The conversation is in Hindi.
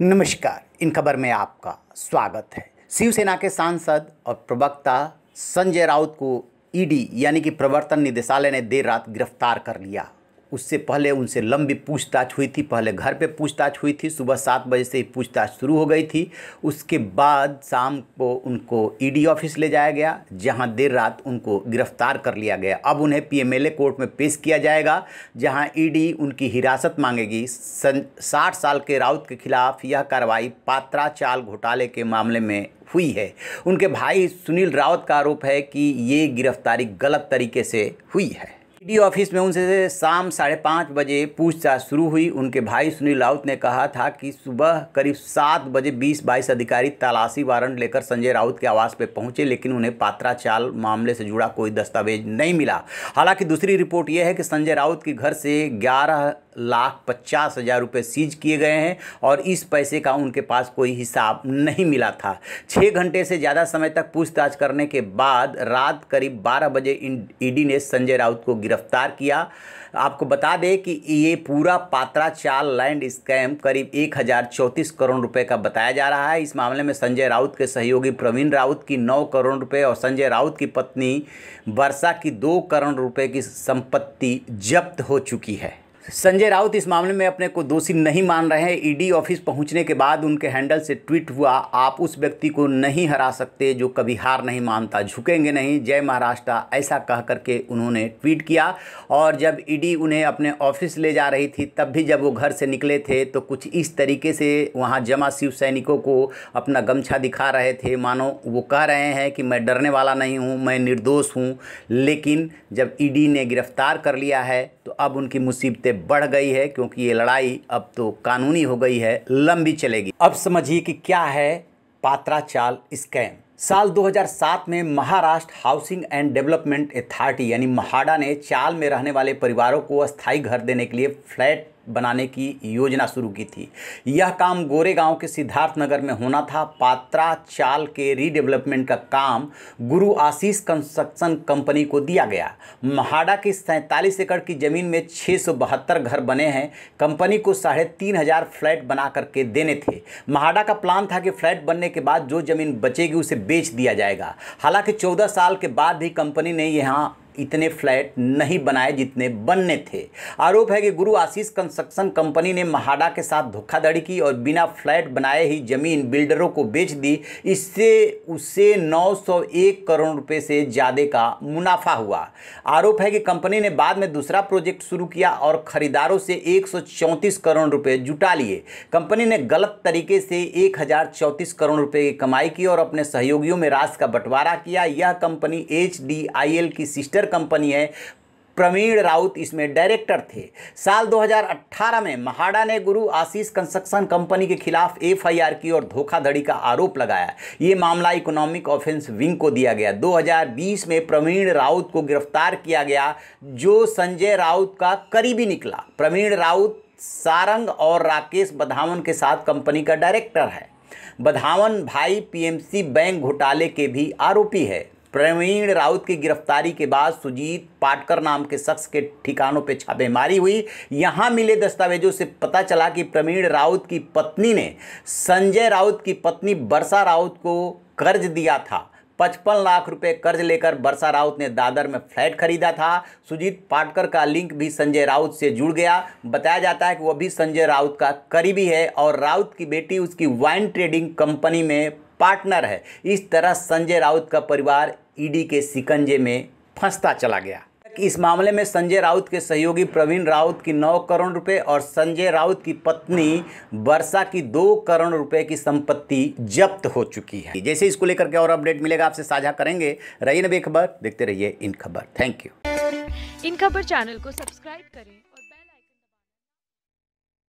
नमस्कार इन खबर में आपका स्वागत है शिवसेना के सांसद और प्रवक्ता संजय राउत को ईडी यानी कि प्रवर्तन निदेशालय ने देर रात गिरफ्तार कर लिया उससे पहले उनसे लंबी पूछताछ हुई थी पहले घर पे पूछताछ हुई थी सुबह सात बजे से ही पूछताछ शुरू हो गई थी उसके बाद शाम को उनको ईडी e ऑफिस ले जाया गया जहां देर रात उनको गिरफ्तार कर लिया गया अब उन्हें पीएमएलए कोर्ट में पेश किया जाएगा जहां ईडी e उनकी हिरासत मांगेगी साठ साल के राउत के खिलाफ यह कार्रवाई पात्रा चाल घोटाले के मामले में हुई है उनके भाई सुनील रावत का आरोप है कि ये गिरफ्तारी गलत तरीके से हुई है ईडी ऑफिस में उनसे शाम साढ़े पाँच बजे पूछताछ शुरू हुई उनके भाई सुनील राउत ने कहा था कि सुबह करीब सात बजे बीस बाईस अधिकारी तलाशी वारंट लेकर संजय राउत के आवास पर पहुंचे लेकिन उन्हें पात्राचाल मामले से जुड़ा कोई दस्तावेज नहीं मिला हालांकि दूसरी रिपोर्ट यह है कि संजय राउत के घर से ग्यारह लाख पचास हज़ार रुपये सीज किए गए हैं और इस पैसे का उनके पास कोई हिसाब नहीं मिला था छः घंटे से ज़्यादा समय तक पूछताछ करने के बाद रात करीब बारह बजे ईडी ने संजय राउत को गिरफ्तार किया आपको बता दें कि ये पूरा पात्रा चाल लैंड स्कैम करीब एक हज़ार चौंतीस करोड़ रुपए का बताया जा रहा है इस मामले में संजय राउत के सहयोगी प्रवीण राउत की नौ करोड़ रुपए और संजय राउत की पत्नी वर्षा की दो करोड़ रुपए की संपत्ति जब्त हो चुकी है संजय राउत इस मामले में अपने को दोषी नहीं मान रहे हैं ईडी ऑफिस पहुंचने के बाद उनके हैंडल से ट्वीट हुआ आप उस व्यक्ति को नहीं हरा सकते जो कभी हार नहीं मानता झुकेंगे नहीं जय महाराष्ट्र ऐसा कह करके उन्होंने ट्वीट किया और जब ईडी उन्हें अपने ऑफिस ले जा रही थी तब भी जब वो घर से निकले थे तो कुछ इस तरीके से वहाँ जमा शिव सैनिकों को अपना गमछा दिखा रहे थे मानो वो कह रहे हैं कि मैं डरने वाला नहीं हूँ मैं निर्दोष हूँ लेकिन जब ई ने गिरफ्तार कर लिया है अब उनकी मुसीबतें बढ़ गई है क्योंकि ये लड़ाई अब तो कानूनी हो गई है लंबी चलेगी अब समझिए कि क्या है पात्रा चाल स्कैम साल 2007 में Maharashtra housing and development authority यानी महाडा ने चाल में रहने वाले परिवारों को अस्थायी घर देने के लिए फ्लैट बनाने की योजना शुरू की थी यह काम गोरेगांव के सिद्धार्थनगर में होना था पात्रा चाल के रीडेवलपमेंट का काम गुरु आशीष कंस्ट्रक्शन कंपनी को दिया गया महाड़ा की सैंतालीस एकड़ की ज़मीन में छः घर बने हैं कंपनी को साढ़े तीन हज़ार फ्लैट बना करके देने थे महाड़ा का प्लान था कि फ्लैट बनने के बाद जो ज़मीन बचेगी उसे बेच दिया जाएगा हालांकि चौदह साल के बाद भी कंपनी ने यहाँ इतने फ्लैट नहीं बनाए जितने बनने थे आरोप है कि गुरु आशीष कंस्ट्रक्शन कंपनी ने महाडा के साथ धोखाधड़ी की और बिना फ्लैट बनाए ही जमीन बिल्डरों को बेच दी इससे उसे 901 करोड़ रुपए से ज़्यादा का मुनाफा हुआ आरोप है कि कंपनी ने बाद में दूसरा प्रोजेक्ट शुरू किया और खरीदारों से एक करोड़ रुपये जुटा लिए कंपनी ने गलत तरीके से एक करोड़ रुपए की कमाई की और अपने सहयोगियों में राशि का बंटवारा किया यह कंपनी एच की सिस्टर कंपनी है प्रवीण राउत इसमें डायरेक्टर थे साल 2018 में महाड़ा ने गुरु आशीष कंस्ट्रक्शन कंपनी के खिलाफ एफआईआर की और धोखाधड़ी का आरोप लगाया ये मामला इकोनॉमिक ऑफेंस विंग को दिया गया 2020 में प्रवीण राउत को गिरफ्तार किया गया जो संजय राउत का करीबी निकला प्रवीण राउत सारंग और राकेश बधावन के साथ कंपनी का डायरेक्टर है बधावन भाई पी बैंक घोटाले के भी आरोपी है प्रवीण राउत की गिरफ्तारी के बाद सुजीत पाटकर नाम के शख्स के ठिकानों पर छापेमारी हुई यहां मिले दस्तावेजों से पता चला कि प्रवीण राउत की पत्नी ने संजय राउत की पत्नी वर्षा राउत को कर्ज दिया था पचपन लाख रुपए कर्ज लेकर वर्षा राउत ने दादर में फ्लैट खरीदा था सुजीत पाटकर का लिंक भी संजय राउत से जुड़ गया बताया जाता है कि वह भी संजय राउत का करीबी है और राउत की बेटी उसकी वाइन ट्रेडिंग कंपनी में पार्टनर है इस तरह संजय राउत का परिवार ईडी के सिकंजे में फंसता चला गया इस मामले में संजय राउत के सहयोगी प्रवीण राउत की 9 करोड़ रुपए और संजय राउत की पत्नी वर्षा की 2 करोड़ रुपए की संपत्ति जब्त हो चुकी है जैसे इसको लेकर के और अपडेट मिलेगा आपसे साझा करेंगे रही नबी खबर देखते रहिए इन खबर थैंक यू इन खबर चैनल को सब्सक्राइब करें